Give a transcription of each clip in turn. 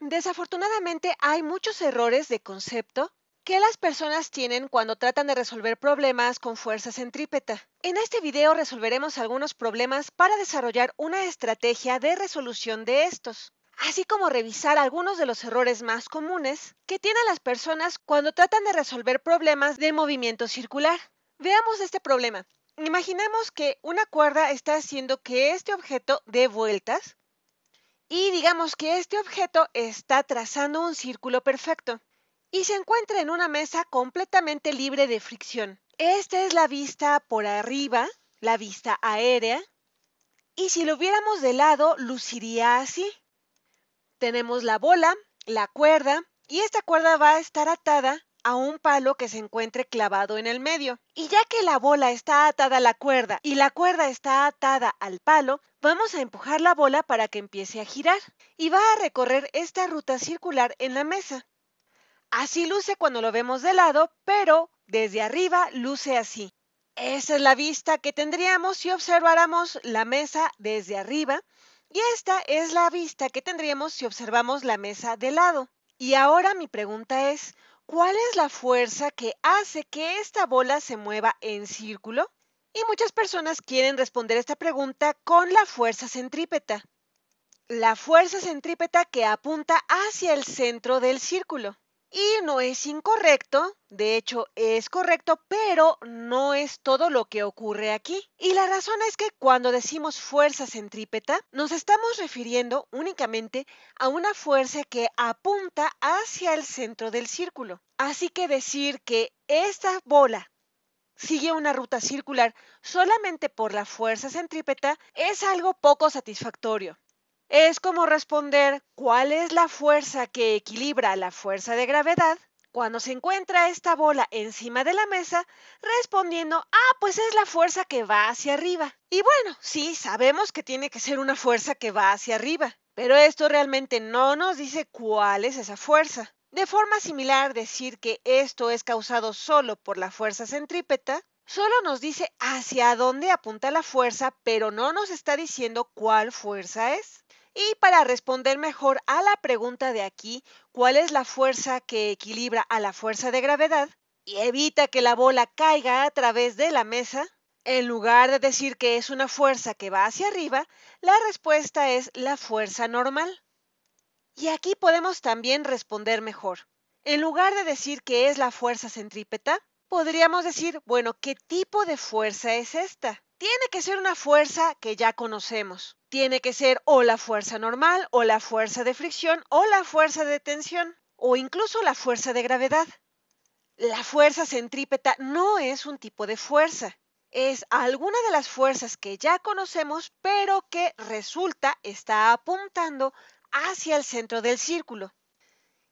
Desafortunadamente hay muchos errores de concepto que las personas tienen cuando tratan de resolver problemas con fuerza centrípeta. En este video resolveremos algunos problemas para desarrollar una estrategia de resolución de estos, así como revisar algunos de los errores más comunes que tienen las personas cuando tratan de resolver problemas de movimiento circular. Veamos este problema. Imaginemos que una cuerda está haciendo que este objeto dé vueltas y digamos que este objeto está trazando un círculo perfecto y se encuentra en una mesa completamente libre de fricción. Esta es la vista por arriba, la vista aérea, y si lo viéramos de lado, luciría así. Tenemos la bola, la cuerda, y esta cuerda va a estar atada a un palo que se encuentre clavado en el medio. Y ya que la bola está atada a la cuerda y la cuerda está atada al palo, vamos a empujar la bola para que empiece a girar y va a recorrer esta ruta circular en la mesa. Así luce cuando lo vemos de lado, pero desde arriba luce así. Esa es la vista que tendríamos si observáramos la mesa desde arriba y esta es la vista que tendríamos si observamos la mesa de lado. Y ahora mi pregunta es, ¿Cuál es la fuerza que hace que esta bola se mueva en círculo? Y muchas personas quieren responder esta pregunta con la fuerza centrípeta. La fuerza centrípeta que apunta hacia el centro del círculo. Y no es incorrecto, de hecho es correcto, pero no es todo lo que ocurre aquí. Y la razón es que cuando decimos fuerza centrípeta, nos estamos refiriendo únicamente a una fuerza que apunta hacia el centro del círculo. Así que decir que esta bola sigue una ruta circular solamente por la fuerza centrípeta es algo poco satisfactorio. Es como responder cuál es la fuerza que equilibra la fuerza de gravedad cuando se encuentra esta bola encima de la mesa, respondiendo, ah, pues es la fuerza que va hacia arriba. Y bueno, sí, sabemos que tiene que ser una fuerza que va hacia arriba, pero esto realmente no nos dice cuál es esa fuerza. De forma similar, decir que esto es causado solo por la fuerza centrípeta, solo nos dice hacia dónde apunta la fuerza, pero no nos está diciendo cuál fuerza es. Y para responder mejor a la pregunta de aquí, ¿cuál es la fuerza que equilibra a la fuerza de gravedad y evita que la bola caiga a través de la mesa? En lugar de decir que es una fuerza que va hacia arriba, la respuesta es la fuerza normal. Y aquí podemos también responder mejor. En lugar de decir que es la fuerza centrípeta, podríamos decir, bueno, ¿qué tipo de fuerza es esta? tiene que ser una fuerza que ya conocemos. Tiene que ser o la fuerza normal, o la fuerza de fricción, o la fuerza de tensión, o incluso la fuerza de gravedad. La fuerza centrípeta no es un tipo de fuerza, es alguna de las fuerzas que ya conocemos, pero que resulta está apuntando hacia el centro del círculo.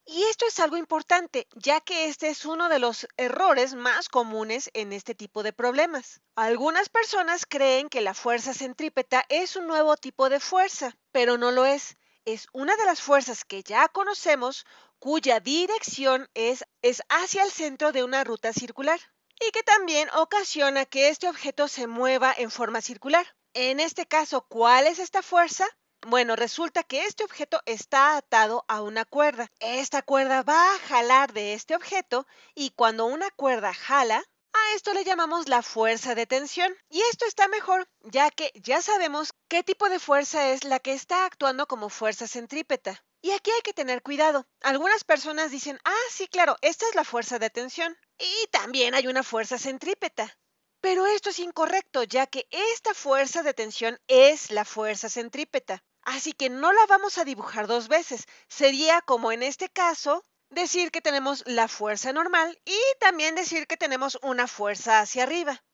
Y esto es algo importante, ya que este es uno de los errores más comunes en este tipo de problemas. Algunas personas creen que la fuerza centrípeta es un nuevo tipo de fuerza, pero no lo es. Es una de las fuerzas que ya conocemos cuya dirección es, es hacia el centro de una ruta circular y que también ocasiona que este objeto se mueva en forma circular. En este caso, ¿cuál es esta fuerza? Bueno, resulta que este objeto está atado a una cuerda. Esta cuerda va a jalar de este objeto y cuando una cuerda jala, a esto le llamamos la fuerza de tensión. Y esto está mejor, ya que ya sabemos qué tipo de fuerza es la que está actuando como fuerza centrípeta. Y aquí hay que tener cuidado. Algunas personas dicen, ah, sí, claro, esta es la fuerza de tensión. Y también hay una fuerza centrípeta. Pero esto es incorrecto, ya que esta fuerza de tensión es la fuerza centrípeta. Así que no la vamos a dibujar dos veces. Sería como en este caso decir que tenemos la fuerza normal y también decir que tenemos una fuerza hacia arriba.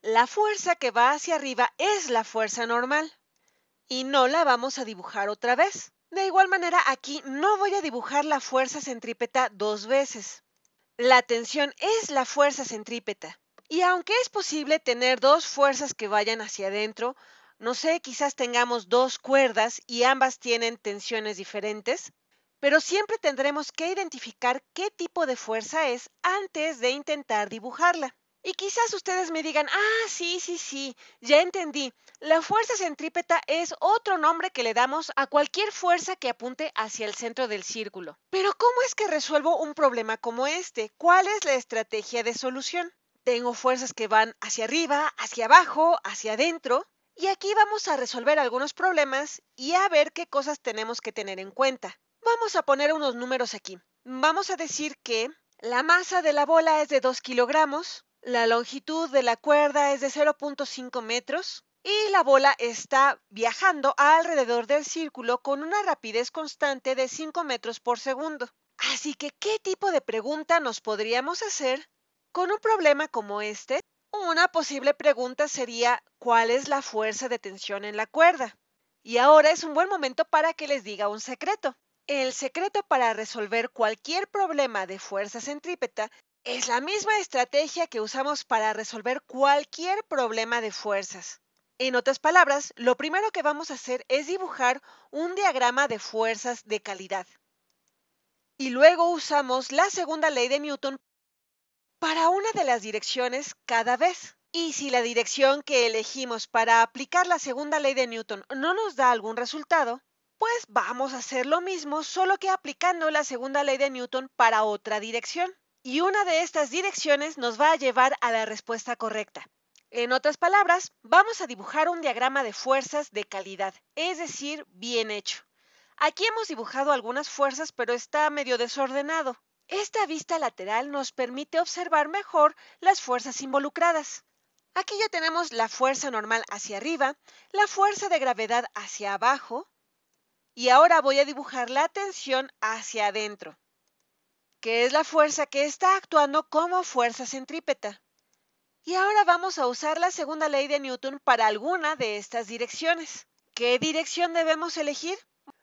La fuerza que va hacia arriba es la fuerza normal y no la vamos a dibujar otra vez. De igual manera, aquí no voy a dibujar la fuerza centrípeta dos veces. La tensión es la fuerza centrípeta. Y aunque es posible tener dos fuerzas que vayan hacia adentro, no sé, quizás tengamos dos cuerdas y ambas tienen tensiones diferentes, pero siempre tendremos que identificar qué tipo de fuerza es antes de intentar dibujarla. Y quizás ustedes me digan, ah, sí, sí, sí, ya entendí. La fuerza centrípeta es otro nombre que le damos a cualquier fuerza que apunte hacia el centro del círculo. Pero ¿cómo es que resuelvo un problema como este? ¿Cuál es la estrategia de solución? Tengo fuerzas que van hacia arriba, hacia abajo, hacia adentro. Y aquí vamos a resolver algunos problemas y a ver qué cosas tenemos que tener en cuenta. Vamos a poner unos números aquí. Vamos a decir que la masa de la bola es de 2 kilogramos, la longitud de la cuerda es de 0.5 metros y la bola está viajando alrededor del círculo con una rapidez constante de 5 metros por segundo. Así que, ¿qué tipo de pregunta nos podríamos hacer con un problema como este? Una posible pregunta sería, ¿cuál es la fuerza de tensión en la cuerda? Y ahora es un buen momento para que les diga un secreto. El secreto para resolver cualquier problema de fuerza centrípeta es la misma estrategia que usamos para resolver cualquier problema de fuerzas. En otras palabras, lo primero que vamos a hacer es dibujar un diagrama de fuerzas de calidad. Y luego usamos la segunda ley de Newton para una de las direcciones cada vez. Y si la dirección que elegimos para aplicar la segunda ley de Newton no nos da algún resultado, pues vamos a hacer lo mismo, solo que aplicando la segunda ley de Newton para otra dirección. Y una de estas direcciones nos va a llevar a la respuesta correcta. En otras palabras, vamos a dibujar un diagrama de fuerzas de calidad, es decir, bien hecho. Aquí hemos dibujado algunas fuerzas, pero está medio desordenado. Esta vista lateral nos permite observar mejor las fuerzas involucradas. Aquí ya tenemos la fuerza normal hacia arriba, la fuerza de gravedad hacia abajo y ahora voy a dibujar la tensión hacia adentro, que es la fuerza que está actuando como fuerza centrípeta. Y ahora vamos a usar la segunda ley de Newton para alguna de estas direcciones. ¿Qué dirección debemos elegir?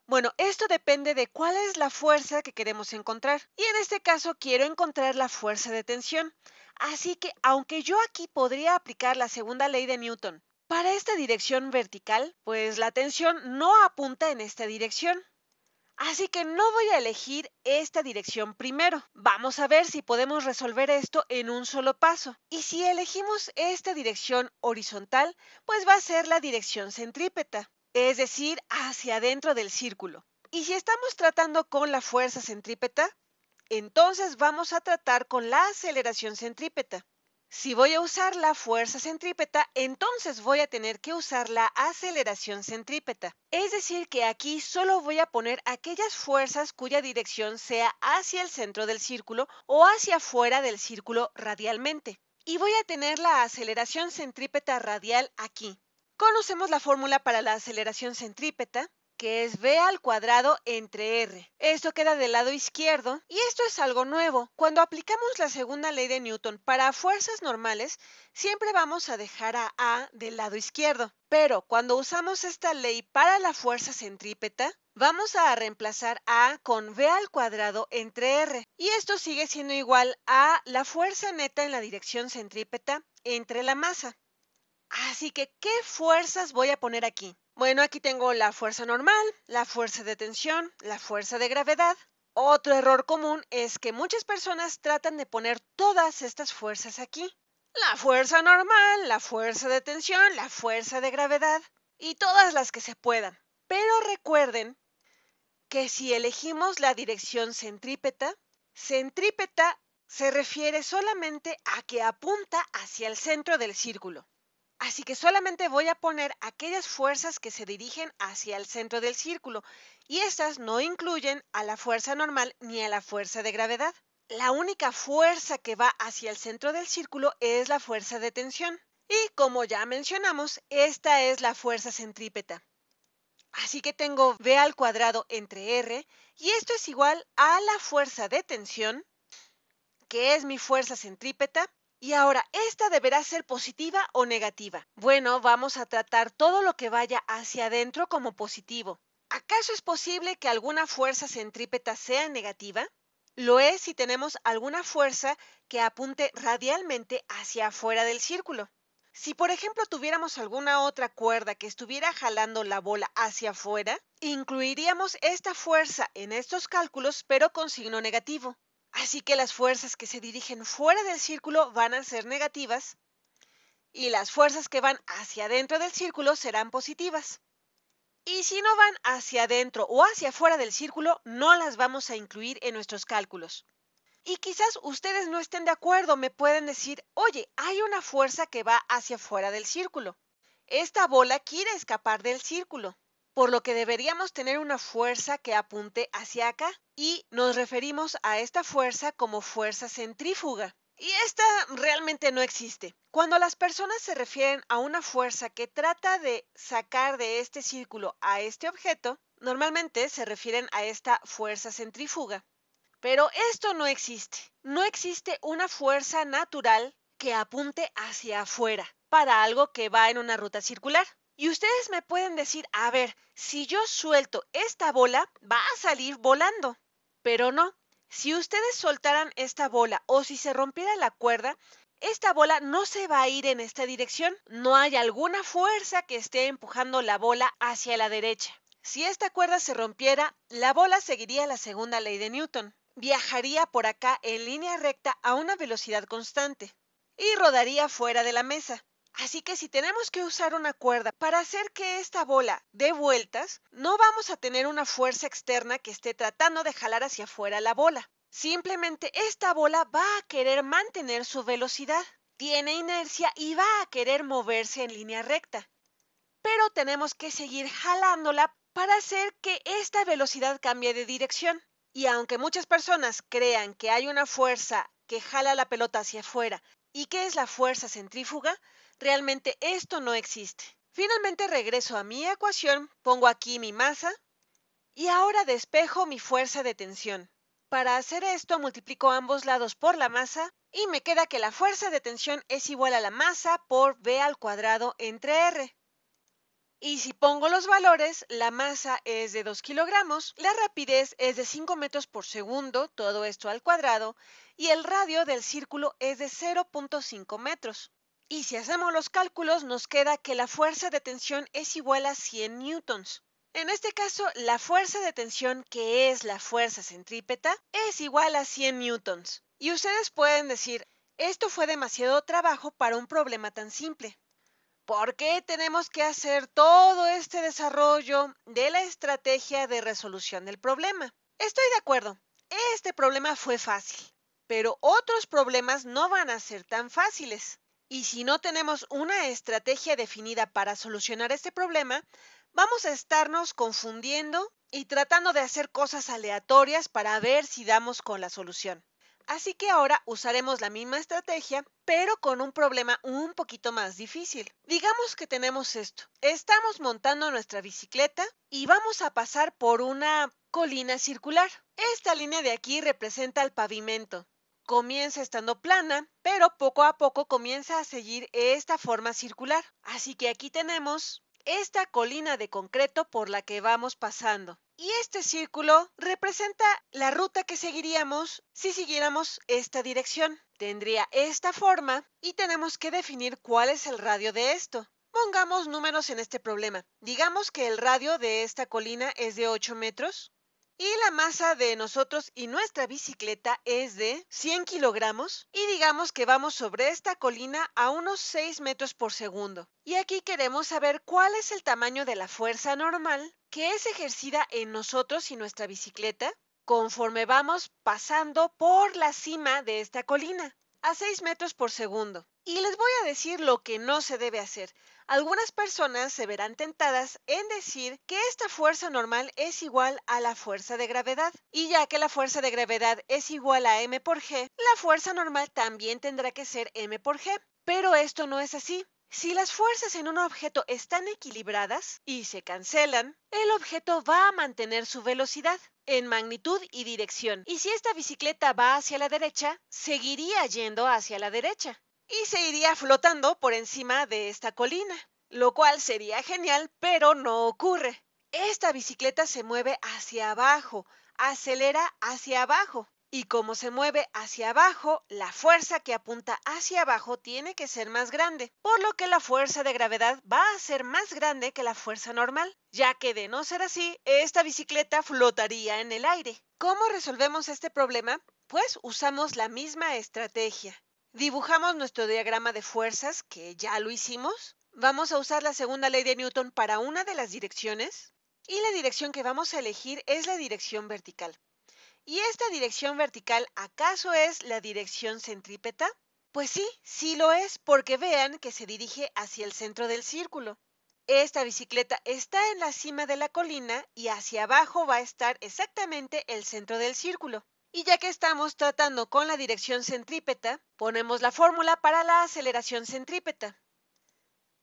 Bueno, esto depende de cuál es la fuerza que queremos encontrar. Y en este caso quiero encontrar la fuerza de tensión. Así que aunque yo aquí podría aplicar la segunda ley de Newton, para esta dirección vertical, pues la tensión no apunta en esta dirección. Así que no voy a elegir esta dirección primero. Vamos a ver si podemos resolver esto en un solo paso. Y si elegimos esta dirección horizontal, pues va a ser la dirección centrípeta es decir, hacia adentro del círculo. Y si estamos tratando con la fuerza centrípeta, entonces vamos a tratar con la aceleración centrípeta. Si voy a usar la fuerza centrípeta, entonces voy a tener que usar la aceleración centrípeta. Es decir, que aquí solo voy a poner aquellas fuerzas cuya dirección sea hacia el centro del círculo o hacia afuera del círculo radialmente. Y voy a tener la aceleración centrípeta radial aquí. Conocemos la fórmula para la aceleración centrípeta, que es v al cuadrado entre r. Esto queda del lado izquierdo y esto es algo nuevo. Cuando aplicamos la segunda ley de Newton para fuerzas normales, siempre vamos a dejar a A del lado izquierdo. Pero cuando usamos esta ley para la fuerza centrípeta, vamos a reemplazar A con V al cuadrado entre R. Y esto sigue siendo igual a la fuerza neta en la dirección centrípeta entre la masa. Así que, ¿qué fuerzas voy a poner aquí? Bueno, aquí tengo la fuerza normal, la fuerza de tensión, la fuerza de gravedad. Otro error común es que muchas personas tratan de poner todas estas fuerzas aquí. La fuerza normal, la fuerza de tensión, la fuerza de gravedad y todas las que se puedan. Pero recuerden que si elegimos la dirección centrípeta, centrípeta se refiere solamente a que apunta hacia el centro del círculo. Así que solamente voy a poner aquellas fuerzas que se dirigen hacia el centro del círculo y estas no incluyen a la fuerza normal ni a la fuerza de gravedad. La única fuerza que va hacia el centro del círculo es la fuerza de tensión. Y como ya mencionamos, esta es la fuerza centrípeta. Así que tengo V al cuadrado entre R y esto es igual a la fuerza de tensión, que es mi fuerza centrípeta, y ahora, ¿esta deberá ser positiva o negativa? Bueno, vamos a tratar todo lo que vaya hacia adentro como positivo. ¿Acaso es posible que alguna fuerza centrípeta sea negativa? Lo es si tenemos alguna fuerza que apunte radialmente hacia afuera del círculo. Si por ejemplo tuviéramos alguna otra cuerda que estuviera jalando la bola hacia afuera, incluiríamos esta fuerza en estos cálculos pero con signo negativo. Así que las fuerzas que se dirigen fuera del círculo van a ser negativas y las fuerzas que van hacia adentro del círculo serán positivas. Y si no van hacia adentro o hacia afuera del círculo, no las vamos a incluir en nuestros cálculos. Y quizás ustedes no estén de acuerdo, me pueden decir, oye, hay una fuerza que va hacia fuera del círculo. Esta bola quiere escapar del círculo, por lo que deberíamos tener una fuerza que apunte hacia acá y nos referimos a esta fuerza como fuerza centrífuga. Y esta realmente no existe. Cuando las personas se refieren a una fuerza que trata de sacar de este círculo a este objeto, normalmente se refieren a esta fuerza centrífuga. Pero esto no existe. No existe una fuerza natural que apunte hacia afuera para algo que va en una ruta circular. Y ustedes me pueden decir, a ver, si yo suelto esta bola, va a salir volando. Pero no, si ustedes soltaran esta bola o si se rompiera la cuerda, esta bola no se va a ir en esta dirección, no hay alguna fuerza que esté empujando la bola hacia la derecha. Si esta cuerda se rompiera, la bola seguiría la segunda ley de Newton. Viajaría por acá en línea recta a una velocidad constante y rodaría fuera de la mesa. Así que si tenemos que usar una cuerda para hacer que esta bola dé vueltas, no vamos a tener una fuerza externa que esté tratando de jalar hacia afuera la bola. Simplemente esta bola va a querer mantener su velocidad, tiene inercia y va a querer moverse en línea recta. Pero tenemos que seguir jalándola para hacer que esta velocidad cambie de dirección. Y aunque muchas personas crean que hay una fuerza que jala la pelota hacia afuera y que es la fuerza centrífuga, Realmente esto no existe. Finalmente regreso a mi ecuación, pongo aquí mi masa y ahora despejo mi fuerza de tensión. Para hacer esto multiplico ambos lados por la masa y me queda que la fuerza de tensión es igual a la masa por v al cuadrado entre R. Y si pongo los valores, la masa es de 2 kilogramos, la rapidez es de 5 metros por segundo, todo esto al cuadrado, y el radio del círculo es de 0.5 metros. Y si hacemos los cálculos, nos queda que la fuerza de tensión es igual a 100 newtons. En este caso, la fuerza de tensión, que es la fuerza centrípeta, es igual a 100 newtons. Y ustedes pueden decir, esto fue demasiado trabajo para un problema tan simple. ¿Por qué tenemos que hacer todo este desarrollo de la estrategia de resolución del problema? Estoy de acuerdo, este problema fue fácil, pero otros problemas no van a ser tan fáciles. Y si no tenemos una estrategia definida para solucionar este problema, vamos a estarnos confundiendo y tratando de hacer cosas aleatorias para ver si damos con la solución. Así que ahora usaremos la misma estrategia, pero con un problema un poquito más difícil. Digamos que tenemos esto. Estamos montando nuestra bicicleta y vamos a pasar por una colina circular. Esta línea de aquí representa el pavimento comienza estando plana, pero poco a poco comienza a seguir esta forma circular. Así que aquí tenemos esta colina de concreto por la que vamos pasando. Y este círculo representa la ruta que seguiríamos si siguiéramos esta dirección. Tendría esta forma y tenemos que definir cuál es el radio de esto. Pongamos números en este problema. Digamos que el radio de esta colina es de 8 metros y la masa de nosotros y nuestra bicicleta es de 100 kilogramos y digamos que vamos sobre esta colina a unos 6 metros por segundo. Y aquí queremos saber cuál es el tamaño de la fuerza normal que es ejercida en nosotros y nuestra bicicleta conforme vamos pasando por la cima de esta colina a 6 metros por segundo. Y les voy a decir lo que no se debe hacer. Algunas personas se verán tentadas en decir que esta fuerza normal es igual a la fuerza de gravedad. Y ya que la fuerza de gravedad es igual a m por g, la fuerza normal también tendrá que ser m por g. Pero esto no es así. Si las fuerzas en un objeto están equilibradas y se cancelan, el objeto va a mantener su velocidad en magnitud y dirección. Y si esta bicicleta va hacia la derecha, seguiría yendo hacia la derecha y se iría flotando por encima de esta colina, lo cual sería genial, pero no ocurre. Esta bicicleta se mueve hacia abajo, acelera hacia abajo y como se mueve hacia abajo, la fuerza que apunta hacia abajo tiene que ser más grande, por lo que la fuerza de gravedad va a ser más grande que la fuerza normal, ya que de no ser así, esta bicicleta flotaría en el aire. ¿Cómo resolvemos este problema? Pues usamos la misma estrategia. Dibujamos nuestro diagrama de fuerzas, que ya lo hicimos. Vamos a usar la segunda ley de Newton para una de las direcciones. Y la dirección que vamos a elegir es la dirección vertical. ¿Y esta dirección vertical acaso es la dirección centrípeta? Pues sí, sí lo es, porque vean que se dirige hacia el centro del círculo. Esta bicicleta está en la cima de la colina y hacia abajo va a estar exactamente el centro del círculo. Y ya que estamos tratando con la dirección centrípeta, ponemos la fórmula para la aceleración centrípeta.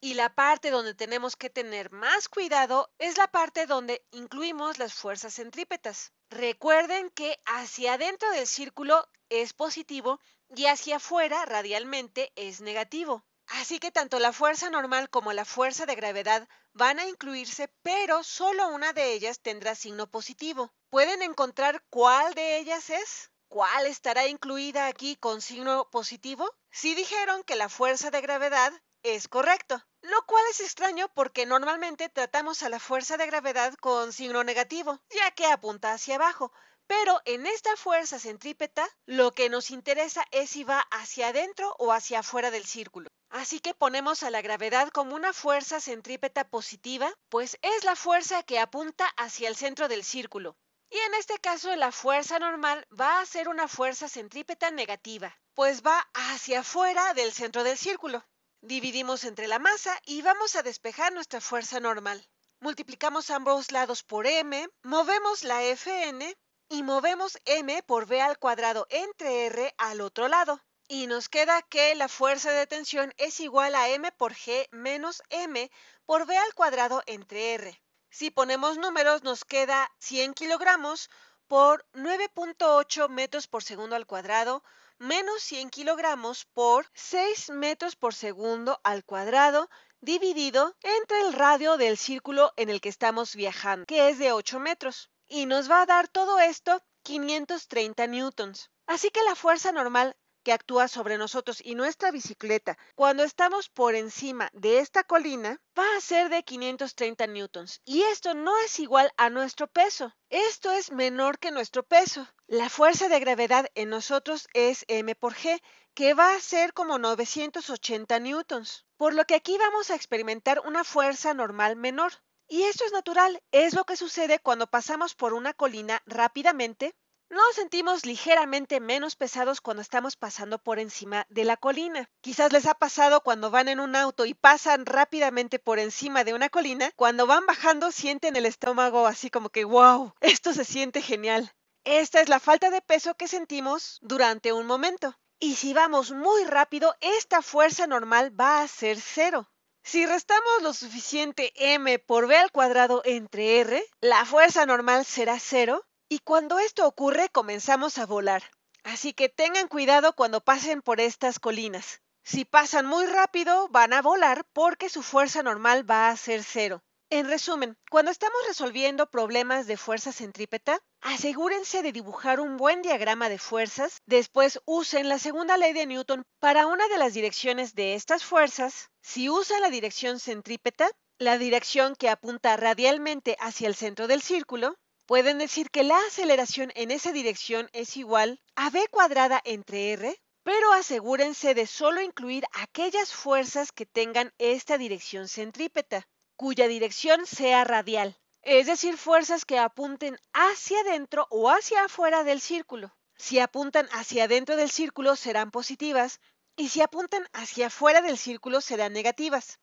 Y la parte donde tenemos que tener más cuidado es la parte donde incluimos las fuerzas centrípetas. Recuerden que hacia adentro del círculo es positivo y hacia afuera radialmente es negativo. Así que tanto la fuerza normal como la fuerza de gravedad van a incluirse, pero solo una de ellas tendrá signo positivo. ¿Pueden encontrar cuál de ellas es? ¿Cuál estará incluida aquí con signo positivo? Si dijeron que la fuerza de gravedad es correcto, lo cual es extraño porque normalmente tratamos a la fuerza de gravedad con signo negativo, ya que apunta hacia abajo, pero en esta fuerza centrípeta, lo que nos interesa es si va hacia adentro o hacia afuera del círculo. Así que ponemos a la gravedad como una fuerza centrípeta positiva, pues es la fuerza que apunta hacia el centro del círculo. Y en este caso la fuerza normal va a ser una fuerza centrípeta negativa, pues va hacia afuera del centro del círculo. Dividimos entre la masa y vamos a despejar nuestra fuerza normal. Multiplicamos ambos lados por m, movemos la Fn y movemos m por v al cuadrado entre r al otro lado. Y nos queda que la fuerza de tensión es igual a m por g menos m por v al cuadrado entre r. Si ponemos números nos queda 100 kilogramos por 9.8 metros por segundo al cuadrado menos 100 kilogramos por 6 metros por segundo al cuadrado dividido entre el radio del círculo en el que estamos viajando, que es de 8 metros. Y nos va a dar todo esto 530 newtons. Así que la fuerza normal que actúa sobre nosotros y nuestra bicicleta, cuando estamos por encima de esta colina, va a ser de 530 newtons. Y esto no es igual a nuestro peso. Esto es menor que nuestro peso. La fuerza de gravedad en nosotros es m por g, que va a ser como 980 newtons. Por lo que aquí vamos a experimentar una fuerza normal menor. Y esto es natural, es lo que sucede cuando pasamos por una colina rápidamente nos sentimos ligeramente menos pesados cuando estamos pasando por encima de la colina. Quizás les ha pasado cuando van en un auto y pasan rápidamente por encima de una colina. Cuando van bajando sienten el estómago así como que, wow, esto se siente genial. Esta es la falta de peso que sentimos durante un momento. Y si vamos muy rápido, esta fuerza normal va a ser cero. Si restamos lo suficiente m por b al cuadrado entre r, la fuerza normal será cero y cuando esto ocurre comenzamos a volar. Así que tengan cuidado cuando pasen por estas colinas. Si pasan muy rápido, van a volar porque su fuerza normal va a ser cero. En resumen, cuando estamos resolviendo problemas de fuerza centrípeta, asegúrense de dibujar un buen diagrama de fuerzas, después usen la segunda ley de Newton para una de las direcciones de estas fuerzas. Si usa la dirección centrípeta, la dirección que apunta radialmente hacia el centro del círculo, pueden decir que la aceleración en esa dirección es igual a B cuadrada entre r, pero asegúrense de solo incluir aquellas fuerzas que tengan esta dirección centrípeta, cuya dirección sea radial, es decir, fuerzas que apunten hacia adentro o hacia afuera del círculo. Si apuntan hacia adentro del círculo serán positivas y si apuntan hacia afuera del círculo serán negativas.